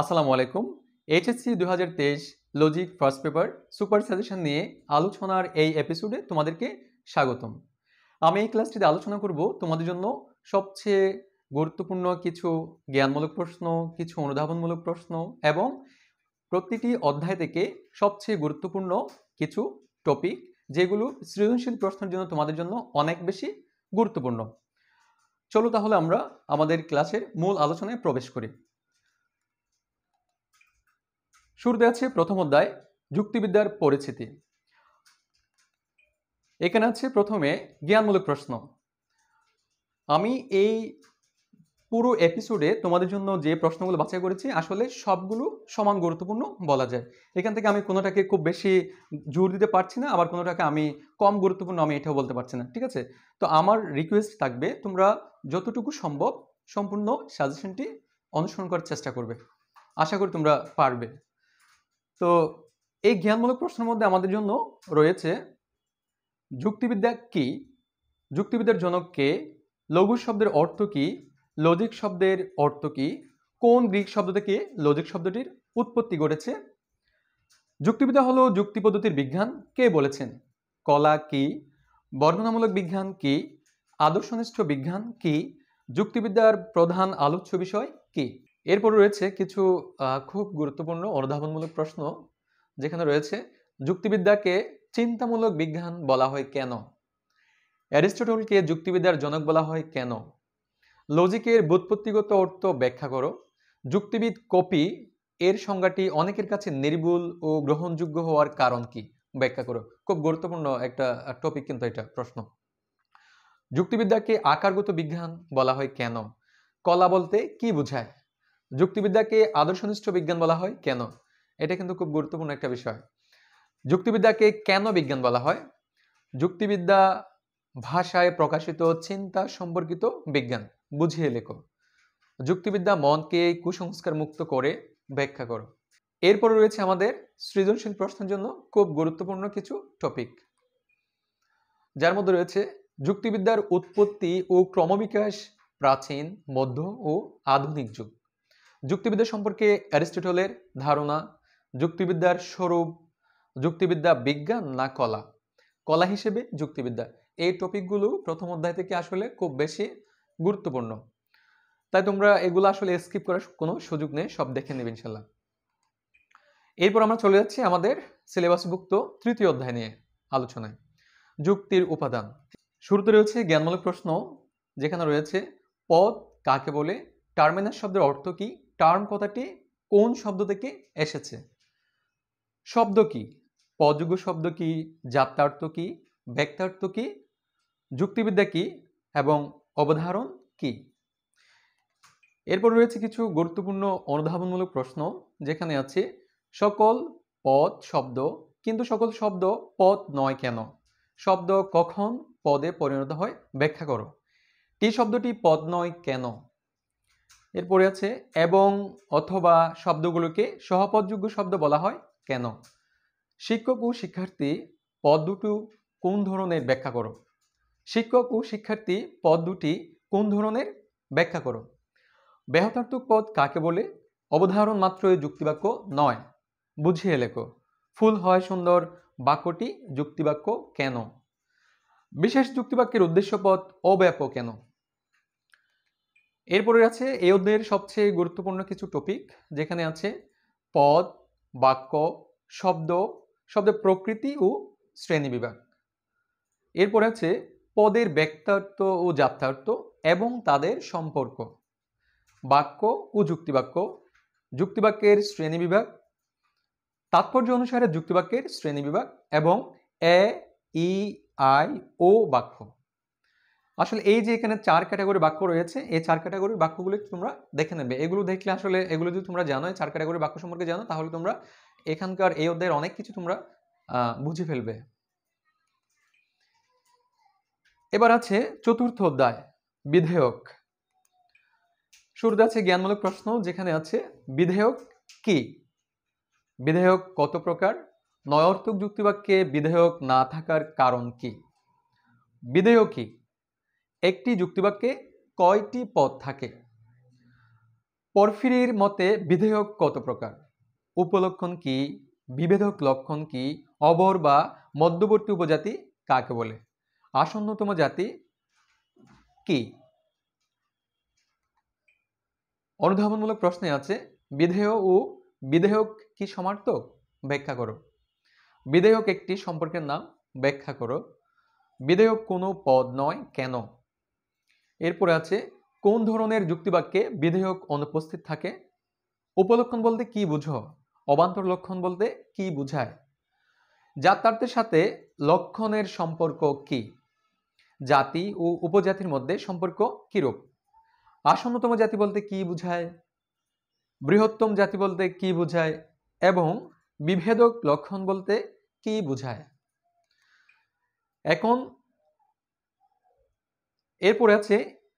আসসালামু আলাইকুম এইচএসসি দু হাজার তেইশ logic first paper super suggestion নিয়ে আলোচনার এই এপিসোডে তোমাদেরকে স্বাগতম আমি এই ক্লাসটিতে আলোচনা করব তোমাদের জন্য সবচেয়ে গুরুত্বপূর্ণ কিছু জ্ঞানমূলক প্রশ্ন কিছু অনুধাবনমূলক প্রশ্ন এবং প্রতিটি অধ্যায় থেকে সবচেয়ে গুরুত্বপূর্ণ কিছু টপিক যেগুলো সৃজনশীল প্রশ্নের জন্য তোমাদের জন্য অনেক বেশি গুরুত্বপূর্ণ চলো তাহলে আমরা আমাদের ক্লাসের মূল আলোচনায় প্রবেশ করি শুরুতে আছে প্রথম অধ্যায় যুক্তিবিদ্যার পরিচিতি এখানে আছে প্রথমে জ্ঞানমূলক প্রশ্ন আমি এই পুরো এপিসোডে তোমাদের জন্য যে প্রশ্নগুলো বাছাই করেছি আসলে সবগুলো সমান গুরুত্বপূর্ণ বলা যায় এখান থেকে আমি কোনোটাকে খুব বেশি জোর দিতে পারছি না আবার কোনোটাকে আমি কম গুরুত্বপূর্ণ আমি এটাও বলতে পারছি না ঠিক আছে তো আমার রিকোয়েস্ট থাকবে তোমরা যতটুকু সম্ভব সম্পূর্ণ সাজেশনটি অনুসরণ করার চেষ্টা করবে আশা করি তোমরা পারবে তো এই জ্ঞানমূলক প্রশ্নের মধ্যে আমাদের জন্য রয়েছে যুক্তিবিদ্যা কি যুক্তিবিদ্যার জনক কে লঘু শব্দের অর্থ কি লজিক শব্দের অর্থ কি কোন গ্রিক শব্দ থেকে লজিক শব্দটির উৎপত্তি ঘটেছে যুক্তিবিদ্যা হলো যুক্তি পদ্ধতির বিজ্ঞান কে বলেছেন কলা কি বর্ণনামূলক বিজ্ঞান কি আদর্শনিষ্ঠ বিজ্ঞান কি যুক্তিবিদ্যার প্রধান আলোচ্য বিষয় কি এরপর রয়েছে কিছু খুব গুরুত্বপূর্ণ অনুধাবনমূলক প্রশ্ন যেখানে রয়েছে যুক্তিবিদ্যাকে চিন্তামূলক বিজ্ঞান বলা হয় কেন অ্যারিস্টোটলকে যুক্তিবিদ্যার জনক বলা হয় কেন লজিকের বুৎপত্তিগত অর্থ ব্যাখ্যা করো যুক্তিবিদ কপি এর সংজ্ঞাটি অনেকের কাছে নির্ভুল ও গ্রহণযোগ্য হওয়ার কারণ কি ব্যাখ্যা করো খুব গুরুত্বপূর্ণ একটা টপিক কিন্তু এটা প্রশ্ন যুক্তিবিদ্যাকে আকারগত বিজ্ঞান বলা হয় কেন কলা বলতে কি বোঝায় যুক্তিবিদ্যাকে আদর্শনিষ্ঠ বিজ্ঞান বলা হয় কেন এটা কিন্তু খুব গুরুত্বপূর্ণ একটা বিষয় যুক্তিবিদ্যাকে কেন বিজ্ঞান বলা হয় যুক্তিবিদ্যা ভাষায় প্রকাশিত চিন্তা সম্পর্কিত বিজ্ঞান বুঝিয়ে লেখো যুক্তিবিদ্যা মনকে কুসংস্কার মুক্ত করে ব্যাখ্যা করো এরপরে রয়েছে আমাদের সৃজনশীল প্রশ্নের জন্য খুব গুরুত্বপূর্ণ কিছু টপিক যার মধ্যে রয়েছে যুক্তিবিদ্যার উৎপত্তি ও ক্রমবিকাশ প্রাচীন মধ্য ও আধুনিক যুগ যুক্তিবিদ্যা সম্পর্কে অ্যারিস্টটলের ধারণা যুক্তিবিদ্যার স্বরূপ যুক্তিবিদ্যা বিজ্ঞান না কলা কলা হিসেবে যুক্তিবিদ্যা এই টপিকগুলো প্রথম অধ্যায় থেকে আসলে খুব বেশি গুরুত্বপূর্ণ তাই তোমরা এগুলো আসলে স্কিপ করার কোনো সুযোগ নেই সব দেখে নেবে ইনশাল্লাহ এরপর আমরা চলে যাচ্ছি আমাদের সিলেবাসভুক্ত তৃতীয় অধ্যায় নিয়ে আলোচনায় যুক্তির উপাদান শুরুতে রয়েছে জ্ঞানমূলক প্রশ্ন যেখানে রয়েছে পদ কাকে বলে টার্মিনাস শব্দের অর্থ কী টার্ম কথাটি কোন শব্দ থেকে এসেছে শব্দ কি পযোগ্য শব্দ কি যাত্রার্থ কি ব্যক্তার্থ কি যুক্তিবিদ্যা কি এবং অবধারণ কি এরপর রয়েছে কিছু গুরুত্বপূর্ণ অনুধাবনমূলক প্রশ্ন যেখানে আছে সকল পদ শব্দ কিন্তু সকল শব্দ পদ নয় কেন শব্দ কখন পদে পরিণত হয় ব্যাখ্যা করো টি শব্দটি পদ নয় কেন এরপরে আছে এবং অথবা শব্দগুলোকে সহপদযোগ্য শব্দ বলা হয় কেন শিক্ষক ও শিক্ষার্থী পদ দুটো কোন ধরনের ব্যাখ্যা করো শিক্ষক ও শিক্ষার্থী পদ দুটি কোন ধরনের ব্যাখ্যা করো ব্যহতার্থক পদ কাকে বলে অবধারণ মাত্র যুক্তিবাক্য নয় বুঝিয়ে লেখো ফুল হয় সুন্দর বাক্যটি যুক্তিবাক্য কেন বিশেষ যুক্তিবাক্যের উদ্দেশ্য পদ অব্যাপ কেন এরপরে আছে এ অধ্যায়ের সবচেয়ে গুরুত্বপূর্ণ কিছু টপিক যেখানে আছে পদ বাক্য শব্দ শব্দের প্রকৃতি ও শ্রেণী বিভাগ এরপরে আছে পদের ব্যক্তার্থ ও যাত্রার্থ এবং তাদের সম্পর্ক বাক্য ও যুক্তিবাক্য যুক্তিবাক্যের শ্রেণী বিভাগ তাৎপর্য অনুসারে যুক্তিবাক্যের শ্রেণী বিভাগ এবং এ ই আই ও বাক্য আসলে এই যে এখানে চার ক্যাটাগরি বাক্য রয়েছে এই চার ক্যাটাগরি বাক্যগুলি তোমরা দেখে নেবে এগুলো দেখলে আসলে এগুলো যদি তোমরা জানো চার ক্যাটাগরি বাক্য সম্পর্কে জানো তাহলে তোমরা এখানকার এই অধ্যায়ের অনেক কিছু তোমরা বুঝে ফেলবে এবার আছে চতুর্থ অধ্যায় বিধেয়ক শুরুতে আছে জ্ঞানমূলক প্রশ্ন যেখানে আছে বিধেয়ক কি বিধেয়ক কত প্রকার অর্থক যুক্তিবাক্যে বিধেয়ক না থাকার কারণ কি বিধেয়ক কি একটি যুক্তিবাক্যে কয়টি পদ থাকে পরফিরির মতে বিধেয়ক কত প্রকার উপলক্ষণ কি বিভেদক লক্ষণ কি অবর বা মধ্যবর্তী উপজাতি কাকে বলে আসন্নতম জাতি কি অনুধাবনমূলক প্রশ্নে আছে বিধেয় ও বিধেয়ক কি সমার্থক ব্যাখ্যা করো বিধেয়ক একটি সম্পর্কের নাম ব্যাখ্যা করো বিধেয়ক কোনো পদ নয় কেন এরপরে আছে কোন ধরনের যুক্তিবাক্যে বিধেয়ক অনুপস্থিত থাকে উপলক্ষণ বলতে কি বুঝো অবান্তর লক্ষণ বলতে কি বুঝায় যাত্রার্থের সাথে লক্ষণের সম্পর্ক কি জাতি ও উপজাতির মধ্যে সম্পর্ক কীরূপ আসন্নতম জাতি বলতে কি বুঝায় বৃহত্তম জাতি বলতে কি বোঝায় এবং বিভেদক লক্ষণ বলতে কি বুঝায় এখন এরপরে আছে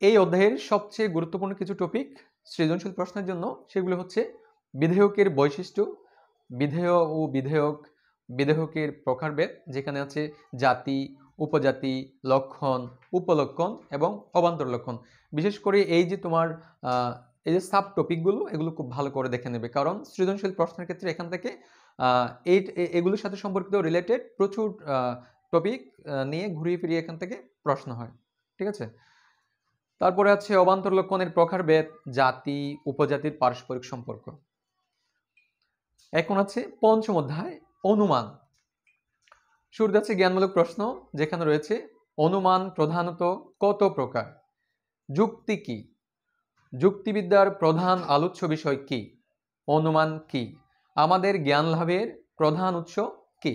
এই অধ্যায়ের সবচেয়ে গুরুত্বপূর্ণ কিছু টপিক সৃজনশীল প্রশ্নের জন্য সেগুলো হচ্ছে বিধেয়কের বৈশিষ্ট্য বিধেয় ও বিধেয়ক বিধেয়কের প্রকারভেদ যেখানে আছে জাতি উপজাতি লক্ষণ উপলক্ষণ এবং অবান্তর লক্ষণ বিশেষ করে এই যে তোমার এই যে সাব টপিকগুলো এগুলো খুব ভালো করে দেখে নেবে কারণ সৃজনশীল প্রশ্নের ক্ষেত্রে এখান থেকে এই এগুলোর সাথে সম্পর্কিত রিলেটেড প্রচুর টপিক নিয়ে ঘুরিয়ে ফিরিয়ে এখান থেকে প্রশ্ন হয় ঠিক আছে তারপরে আছে প্রখার প্রকারভেদ জাতি উপজাতির পারস্পরিক সম্পর্ক এখন আছে পঞ্চম অধ্যায় অনুমান শুরুতে আছে জ্ঞানমূলক প্রশ্ন যেখানে রয়েছে অনুমান প্রধানত কত প্রকার যুক্তি কি যুক্তিবিদ্যার প্রধান আলোচ্য বিষয় কি অনুমান কি আমাদের জ্ঞান লাভের প্রধান উৎস কি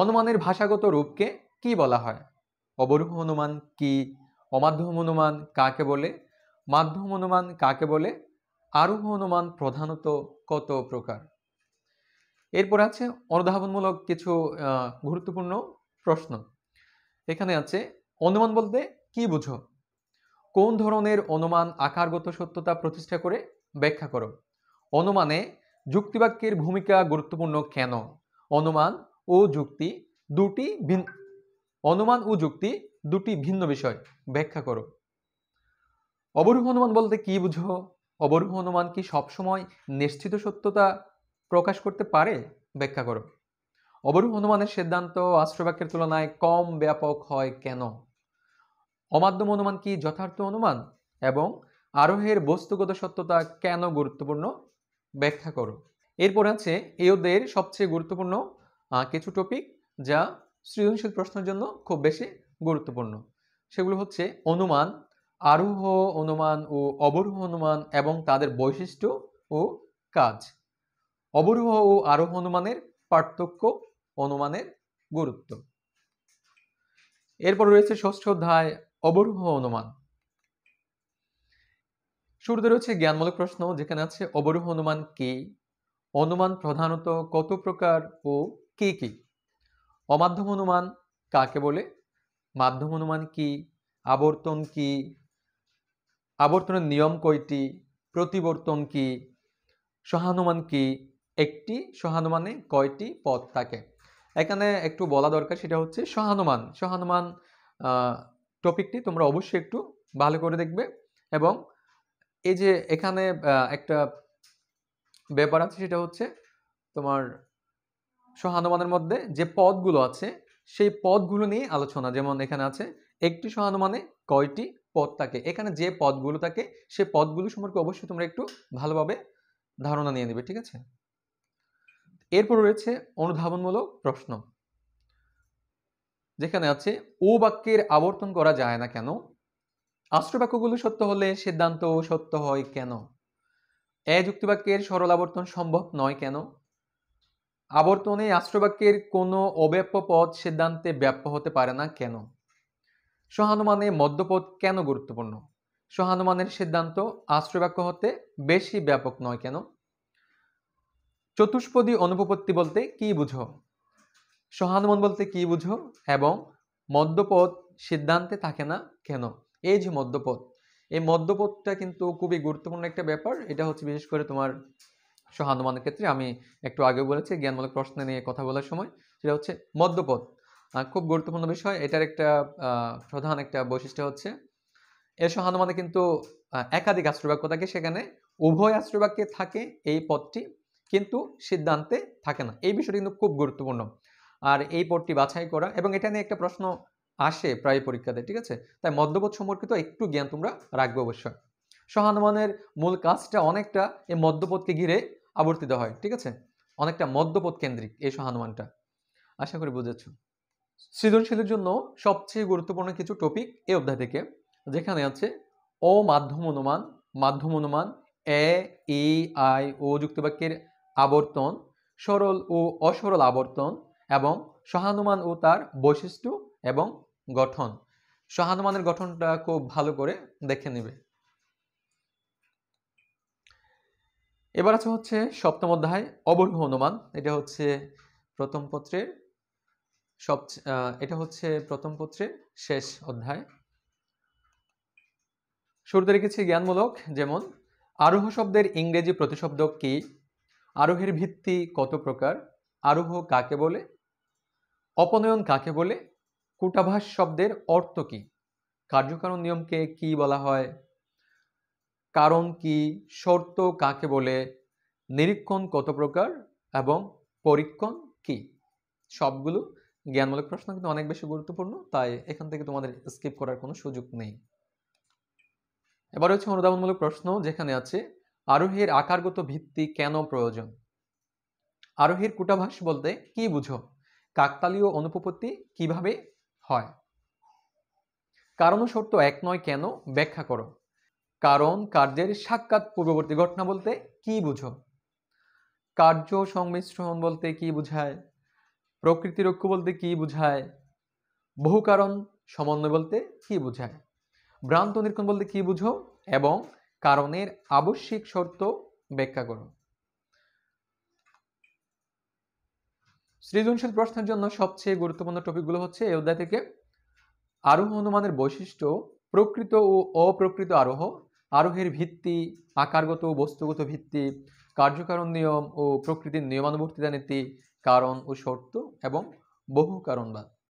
অনুমানের ভাষাগত রূপকে কি বলা হয় অবরূপ হনুমান কি অমাধ্যম হনুমান কাকে বলে মাধ্যম হনুমান কাকে বলে আরূপ হনুমান প্রধানত কত প্রকার এরপর আছে অনুধাবনমূলক কিছু গুরুত্বপূর্ণ প্রশ্ন এখানে আছে অনুমান বলতে কি বুঝো কোন ধরনের অনুমান আকারগত সত্যতা প্রতিষ্ঠা করে ব্যাখ্যা করো অনুমানে যুক্তিবাক্যের ভূমিকা গুরুত্বপূর্ণ কেন অনুমান ও যুক্তি দুটি অনুমান ও যুক্তি দুটি ভিন্ন বিষয় ব্যাখ্যা করো অবরূহ অনুমান বলতে কি বুঝো অবরূহ অনুমান কি সবসময় নিশ্চিত সত্যতা প্রকাশ করতে পারে ব্যাখ্যা করো অবরূহ অনুমানের সিদ্ধান্ত আশ্রবাক্যের তুলনায় কম ব্যাপক হয় কেন অমাধ্যম অনুমান কি যথার্থ অনুমান এবং আরোহের বস্তুগত সত্যতা কেন গুরুত্বপূর্ণ ব্যাখ্যা করো এরপর আছে এদের সবচেয়ে গুরুত্বপূর্ণ কিছু টপিক যা সৃজনশীল প্রশ্নের জন্য খুব বেশি গুরুত্বপূর্ণ সেগুলো হচ্ছে অনুমান আরোহ অনুমান ও অবরোহ অনুমান এবং তাদের বৈশিষ্ট্য ও কাজ অবরোহ ও আরোহ অনুমানের পার্থক্য অনুমানের গুরুত্ব এরপর রয়েছে ষষ্ঠ অধ্যায় অবরোহ অনুমান শুরুতে রয়েছে জ্ঞানমূলক প্রশ্ন যেখানে আছে অবরোহ অনুমান কি অনুমান প্রধানত কত প্রকার ও কি কি অমাধ্যম অনুমান কাকে বলে মাধ্যম অনুমান কি আবর্তন কি আবর্তনের নিয়ম কয়টি প্রতিবর্তন কি সহানুমান কি একটি সহানুমানে কয়টি পদ থাকে এখানে একটু বলা দরকার সেটা হচ্ছে সহানুমান সহানুমান টপিকটি তোমরা অবশ্যই একটু ভালো করে দেখবে এবং এই যে এখানে একটা ব্যাপার আছে সেটা হচ্ছে তোমার সহানুমানের মধ্যে যে পদগুলো আছে সেই পদগুলো নিয়ে আলোচনা যেমন এখানে আছে একটি সহানুমানে কয়টি পদ থাকে এখানে যে পদগুলো থাকে সে পদগুলো সম্পর্কে অবশ্যই তোমরা একটু ভালোভাবে ধারণা নিয়ে নেবে ঠিক আছে এরপর রয়েছে অনুধাবনমূলক প্রশ্ন যেখানে আছে ও বাক্যের আবর্তন করা যায় না কেন আশ্রবাক্যগুলো সত্য হলে সিদ্ধান্ত সত্য হয় কেন এ যুক্তিবাক্যের সরল আবর্তন সম্ভব নয় কেন আবর্তনে রাষ্ট্রবাক্যের কোনো অব্যাপ্য পদ সিদ্ধান্তে ব্যাপ্য হতে পারে না কেন সহানুমানে মধ্যপদ কেন গুরুত্বপূর্ণ সহানুমানের সিদ্ধান্ত আশ্রয়বাক্য হতে বেশি ব্যাপক নয় কেন চতুষ্পদী অনুপপত্তি বলতে কি বুঝো সহানুমান বলতে কি বুঝো এবং মদ্যপদ সিদ্ধান্তে থাকে না কেন এই যে মদ্যপদ এই মদ্যপদটা কিন্তু খুবই গুরুত্বপূর্ণ একটা ব্যাপার এটা হচ্ছে বিশেষ করে তোমার সহ আনুমানের ক্ষেত্রে আমি একটু আগেও বলেছি জ্ঞানমূলক প্রশ্ন নিয়ে কথা বলার সময় সেটা হচ্ছে মদ্যপদ খুব গুরুত্বপূর্ণ বিষয় এটার একটা প্রধান একটা বৈশিষ্ট্য হচ্ছে এর সহ কিন্তু একাধিক আশ্রয়বাক্য থাকে সেখানে উভয় আশ্রয়বাক্যে থাকে এই পদটি কিন্তু সিদ্ধান্তে থাকে না এই বিষয়টি কিন্তু খুব গুরুত্বপূর্ণ আর এই পদটি বাছাই করা এবং এটা নিয়ে একটা প্রশ্ন আসে প্রায় পরীক্ষাতে ঠিক আছে তাই মদ্যপদ সম্পর্কিত একটু জ্ঞান তোমরা রাখবে অবশ্যই সহানুমানের মূল কাজটা অনেকটা এই মদ্যপদকে ঘিরে আবর্তিত হয় ঠিক আছে অনেকটা মধ্যপথ কেন্দ্রিক এই সহানুমানটা আশা করি বুঝেছ সৃজনশীলের জন্য সবচেয়ে গুরুত্বপূর্ণ কিছু টপিক এ অধ্যায় থেকে যেখানে আছে অ মাধ্যম অনুমান মাধ্যম অনুমান এ এ আই ও যুক্তিবাক্যের আবর্তন সরল ও অসরল আবর্তন এবং সহানুমান ও তার বৈশিষ্ট্য এবং গঠন সহানুমানের গঠনটা খুব ভালো করে দেখে নেবে এবার আছে হচ্ছে সপ্তম অধ্যায় অবরূহ অনুমান এটা হচ্ছে প্রথম পত্রের সব এটা হচ্ছে প্রথম পত্রের শেষ অধ্যায় শুরুতে রেখেছি জ্ঞানমূলক যেমন আরোহ শব্দের ইংরেজি প্রতিশব্দ কি আরোহের ভিত্তি কত প্রকার আরোহ কাকে বলে অপনয়ন কাকে বলে কুটাভাস শব্দের অর্থ কি কার্যকারণ নিয়মকে কি বলা হয় কারণ কি শর্ত কাকে বলে নিরীক্ষণ কত প্রকার এবং পরীক্ষণ কি সবগুলো জ্ঞানমূলক প্রশ্ন কিন্তু অনেক বেশি গুরুত্বপূর্ণ তাই এখান থেকে তোমাদের স্কিপ করার কোনো সুযোগ নেই এবার হচ্ছে অনুদানমূলক প্রশ্ন যেখানে আছে আরোহীর আকারগত ভিত্তি কেন প্রয়োজন আরোহীর কুটাভাস বলতে কি বুঝো কাকতালীয় অনুপপত্তি কিভাবে হয় কারণ শর্ত এক নয় কেন ব্যাখ্যা করো কারণ কার্যের সাক্ষাৎ পূর্ববর্তী ঘটনা বলতে কি বুঝো কার্য সংমিশ্রণ বলতে কি বুঝায় প্রকৃতির ঐক্য বলতে কি বুঝায় বহু কারণ সমন্বয় বলতে কি বুঝায় ভ্রান্ত নিরীক্ষণ বলতে কি বুঝো এবং কারণের আবশ্যিক শর্ত ব্যাখ্যা করো সৃজনশীল প্রশ্নের জন্য সবচেয়ে গুরুত্বপূর্ণ টপিকগুলো হচ্ছে এই অধ্যায় থেকে আরোহ অনুমানের বৈশিষ্ট্য প্রকৃত ও অপ্রকৃত আরোহ আরোহের ভিত্তি আকারগত ও বস্তুগত ভিত্তি কার্যকারণ নিয়ম ও প্রকৃতির নিয়মানুবর্তিতা নীতি কারণ ও শর্ত এবং বহু কারণবাদ